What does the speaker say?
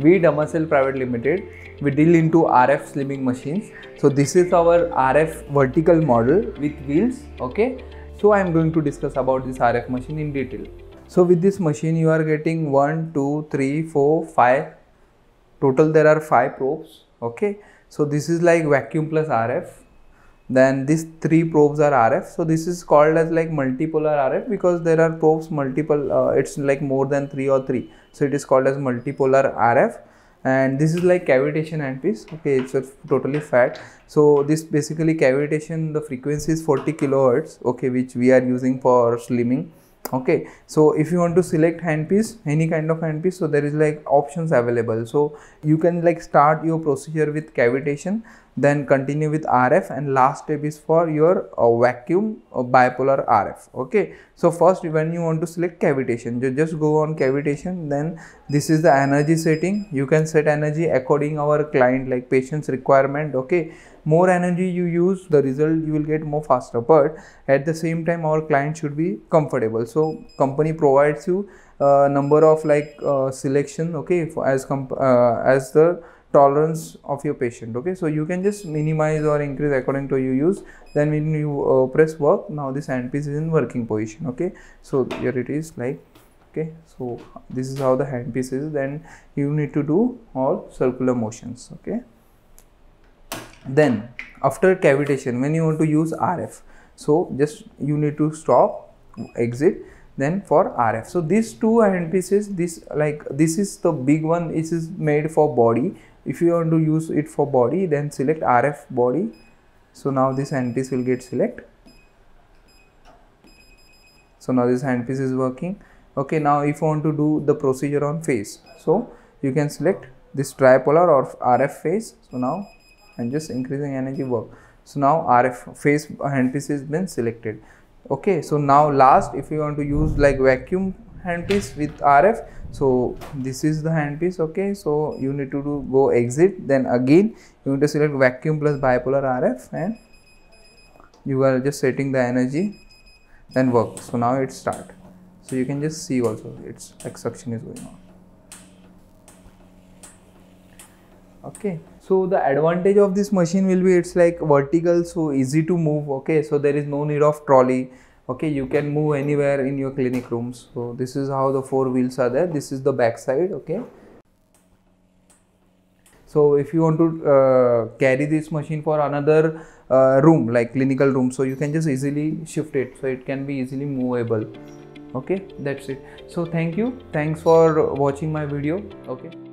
we Damasel Private Limited, we deal into RF slimming machines. So this is our RF vertical model with wheels, okay? So I am going to discuss about this RF machine in detail. So with this machine you are getting one, two, three, four, five. total there are 5 probes, okay? So this is like vacuum plus RF then these three probes are RF so this is called as like multipolar RF because there are probes multiple uh, it's like more than three or three so it is called as multipolar RF and this is like cavitation handpiece okay it's totally fat so this basically cavitation the frequency is 40 kilohertz okay which we are using for slimming okay so if you want to select handpiece any kind of handpiece so there is like options available so you can like start your procedure with cavitation then continue with RF and last step is for your uh, vacuum uh, bipolar RF okay so first when you want to select cavitation you just go on cavitation then this is the energy setting you can set energy according our client like patient's requirement okay more energy you use the result you will get more faster but at the same time our client should be comfortable so company provides you uh, number of like uh, selection okay as comp uh, as the tolerance of your patient okay so you can just minimize or increase according to you use then when you uh, press work now this handpiece is in working position okay so here it is like okay so this is how the handpiece is then you need to do all circular motions okay then after cavitation when you want to use rf so just you need to stop exit then for RF. So these two handpieces, this like this is the big one. This is made for body if you want to use it for body then select rf body so now this handpiece will get select so now this handpiece is working okay now if you want to do the procedure on face so you can select this tripolar or rf face so now i'm just increasing energy work so now rf face handpiece has been selected okay so now last if you want to use like vacuum handpiece with RF so this is the handpiece okay so you need to do go exit then again you need to select vacuum plus bipolar RF and you are just setting the energy then work so now it start so you can just see also its extraction is going on okay so the advantage of this machine will be it's like vertical so easy to move okay so there is no need of trolley okay you can move anywhere in your clinic room so this is how the four wheels are there this is the back side okay so if you want to uh, carry this machine for another uh, room like clinical room so you can just easily shift it so it can be easily movable okay that's it so thank you thanks for watching my video okay